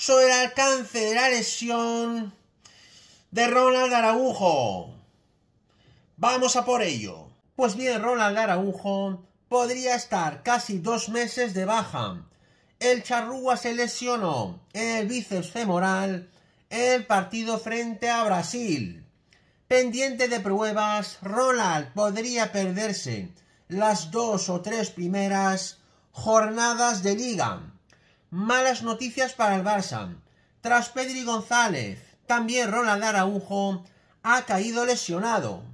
sobre el alcance de la lesión de Ronald Araujo. Vamos a por ello. Pues bien, Ronald Araujo podría estar casi dos meses de baja. El charrúa se lesionó en el bíceps femoral en el partido frente a Brasil. Pendiente de pruebas, Ronald podría perderse las dos o tres primeras jornadas de liga. Malas noticias para el Barça. Tras Pedri González, también Ronald Araujo ha caído lesionado.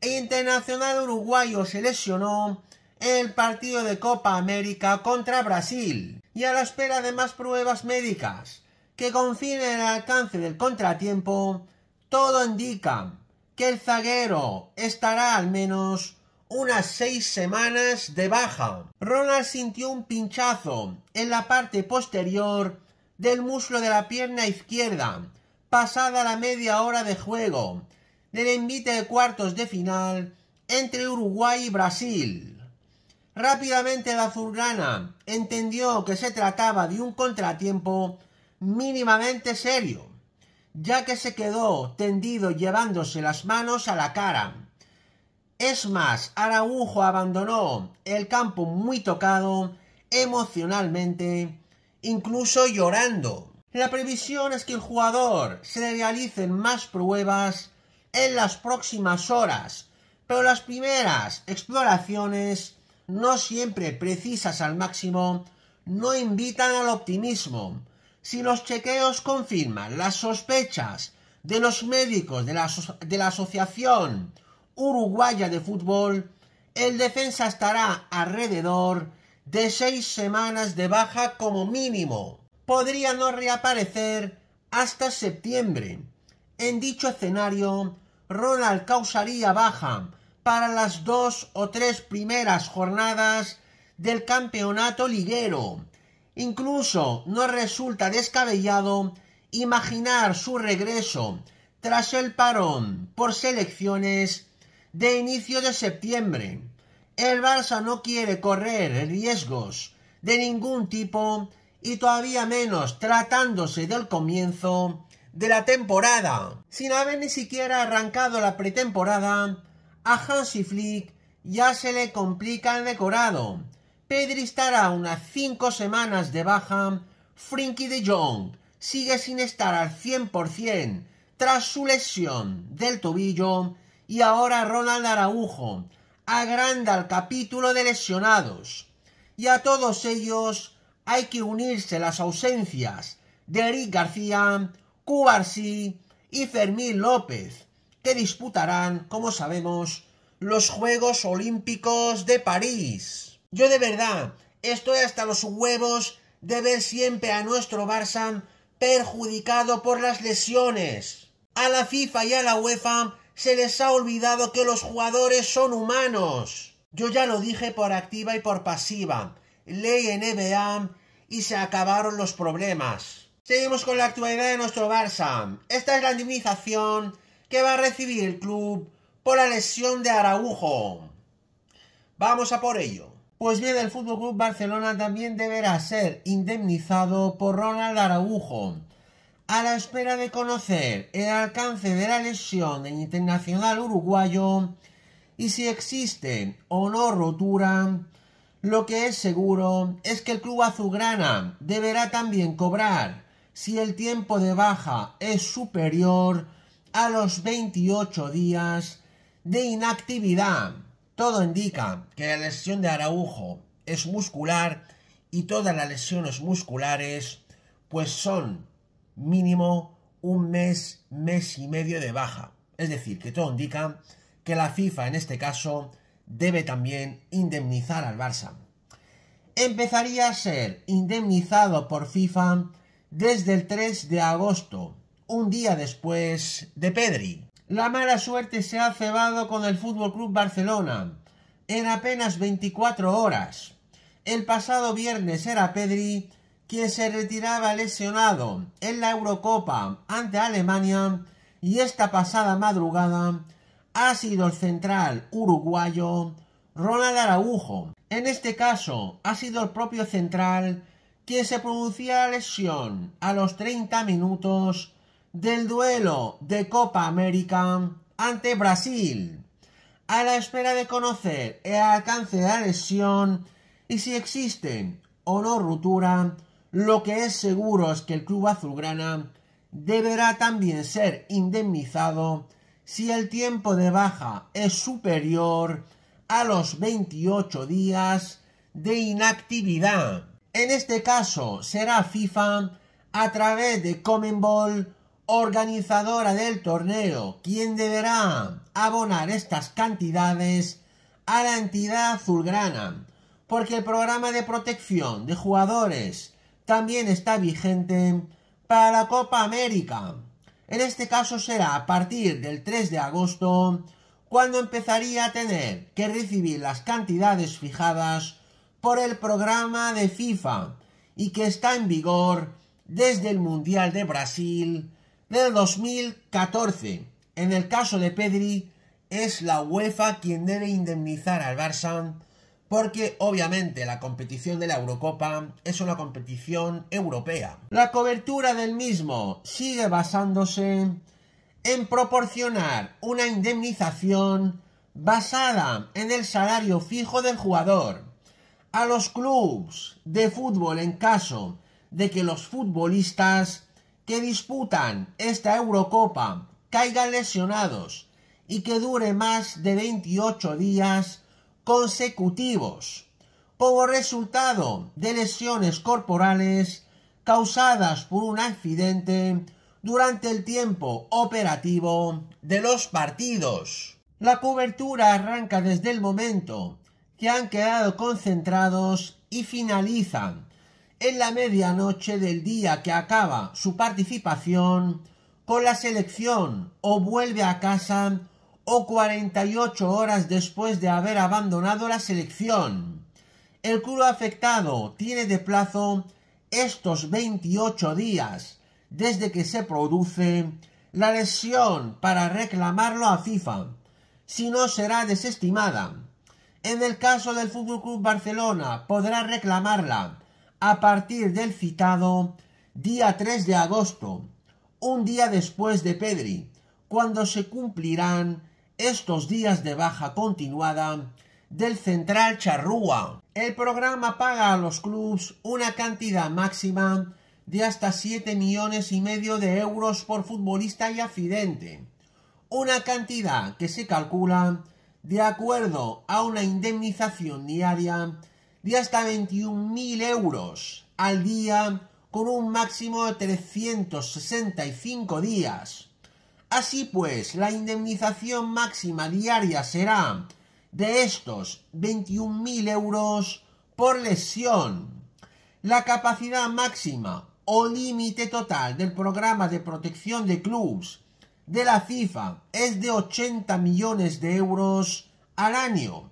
El internacional uruguayo se lesionó en el partido de Copa América contra Brasil y a la espera de más pruebas médicas que confirmen el alcance del contratiempo, todo indica que el zaguero estará al menos unas seis semanas de baja. Ronald sintió un pinchazo en la parte posterior del muslo de la pierna izquierda, pasada la media hora de juego del envite de cuartos de final entre Uruguay y Brasil. Rápidamente la Zurgana entendió que se trataba de un contratiempo mínimamente serio, ya que se quedó tendido llevándose las manos a la cara es más, Araujo abandonó el campo muy tocado emocionalmente, incluso llorando. La previsión es que el jugador se realicen más pruebas en las próximas horas, pero las primeras exploraciones, no siempre precisas al máximo, no invitan al optimismo. Si los chequeos confirman las sospechas de los médicos de la asociación uruguaya de fútbol, el defensa estará alrededor de seis semanas de baja como mínimo. Podría no reaparecer hasta septiembre. En dicho escenario, Ronald causaría baja para las dos o tres primeras jornadas del campeonato liguero. Incluso no resulta descabellado imaginar su regreso tras el parón por selecciones de inicio de septiembre. El Barça no quiere correr riesgos de ningún tipo y todavía menos tratándose del comienzo de la temporada. Sin haber ni siquiera arrancado la pretemporada, a y Flick ya se le complica el decorado. Pedri estará unas 5 semanas de baja. Frinky de Jong sigue sin estar al 100% tras su lesión del tobillo y ahora Ronald Araujo agranda el capítulo de lesionados. Y a todos ellos hay que unirse las ausencias de Eric García, Cubarsí y Fermín López, que disputarán, como sabemos, los Juegos Olímpicos de París. Yo de verdad estoy hasta los huevos de ver siempre a nuestro Barça perjudicado por las lesiones. A la FIFA y a la UEFA se les ha olvidado que los jugadores son humanos. Yo ya lo dije por activa y por pasiva. Ley en EBA y se acabaron los problemas. Seguimos con la actualidad de nuestro Barça. Esta es la indemnización que va a recibir el club por la lesión de Araujo. Vamos a por ello. Pues bien, el Fútbol Club Barcelona también deberá ser indemnizado por Ronald Araujo a la espera de conocer el alcance de la lesión del internacional uruguayo y si existe o no rotura, lo que es seguro es que el club azulgrana deberá también cobrar si el tiempo de baja es superior a los 28 días de inactividad. Todo indica que la lesión de Araujo es muscular y todas las lesiones musculares pues son mínimo un mes, mes y medio de baja. Es decir, que todo indica que la FIFA en este caso debe también indemnizar al Barça. Empezaría a ser indemnizado por FIFA desde el 3 de agosto, un día después de Pedri. La mala suerte se ha cebado con el Fútbol Club Barcelona en apenas 24 horas. El pasado viernes era Pedri quien se retiraba lesionado en la Eurocopa ante Alemania y esta pasada madrugada ha sido el central uruguayo Ronald Araujo. En este caso ha sido el propio central quien se producía la lesión a los 30 minutos del duelo de Copa América ante Brasil. A la espera de conocer el alcance de la lesión y si existe o no ruptura lo que es seguro es que el club azulgrana deberá también ser indemnizado si el tiempo de baja es superior a los 28 días de inactividad. En este caso será FIFA a través de Comenbol, organizadora del torneo, quien deberá abonar estas cantidades a la entidad azulgrana, porque el programa de protección de jugadores también está vigente para la Copa América. En este caso será a partir del 3 de agosto cuando empezaría a tener que recibir las cantidades fijadas por el programa de FIFA y que está en vigor desde el Mundial de Brasil del 2014. En el caso de Pedri, es la UEFA quien debe indemnizar al Barça porque obviamente la competición de la Eurocopa es una competición europea. La cobertura del mismo sigue basándose en proporcionar una indemnización basada en el salario fijo del jugador a los clubes de fútbol en caso de que los futbolistas que disputan esta Eurocopa caigan lesionados y que dure más de 28 días consecutivos como resultado de lesiones corporales causadas por un accidente durante el tiempo operativo de los partidos. La cobertura arranca desde el momento que han quedado concentrados y finalizan en la medianoche del día que acaba su participación con la selección o vuelve a casa o 48 horas después de haber abandonado la selección. El club afectado tiene de plazo estos 28 días desde que se produce la lesión para reclamarlo a FIFA, si no será desestimada. En el caso del Fútbol Club Barcelona, podrá reclamarla a partir del citado día 3 de agosto, un día después de Pedri, cuando se cumplirán estos días de baja continuada del Central Charrúa. El programa paga a los clubes una cantidad máxima de hasta 7 millones y medio de euros por futbolista y accidente, una cantidad que se calcula de acuerdo a una indemnización diaria de hasta 21.000 euros al día con un máximo de 365 días Así pues, la indemnización máxima diaria será de estos 21.000 euros por lesión. La capacidad máxima o límite total del programa de protección de clubes de la FIFA es de 80 millones de euros al año.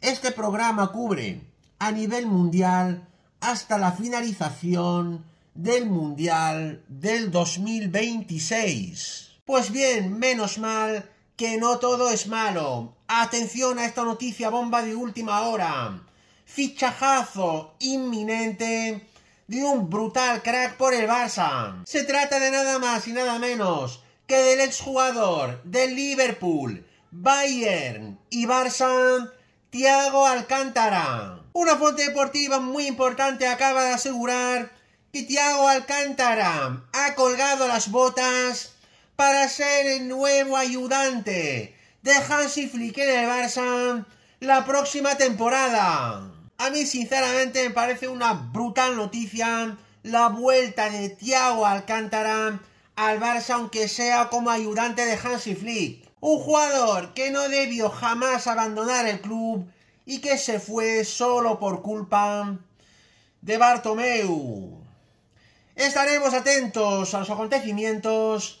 Este programa cubre a nivel mundial hasta la finalización del Mundial del 2026. Pues bien, menos mal que no todo es malo. Atención a esta noticia bomba de última hora. Fichajazo inminente de un brutal crack por el Barça. Se trata de nada más y nada menos que del exjugador del Liverpool, Bayern y Barça, Thiago Alcántara. Una fuente deportiva muy importante acaba de asegurar que Thiago Alcántara ha colgado las botas para ser el nuevo ayudante de Hansi Flick en el Barça la próxima temporada. A mí sinceramente me parece una brutal noticia la vuelta de Thiago Alcántara al Barça aunque sea como ayudante de Hansi Flick. Un jugador que no debió jamás abandonar el club y que se fue solo por culpa de Bartomeu. Estaremos atentos a los acontecimientos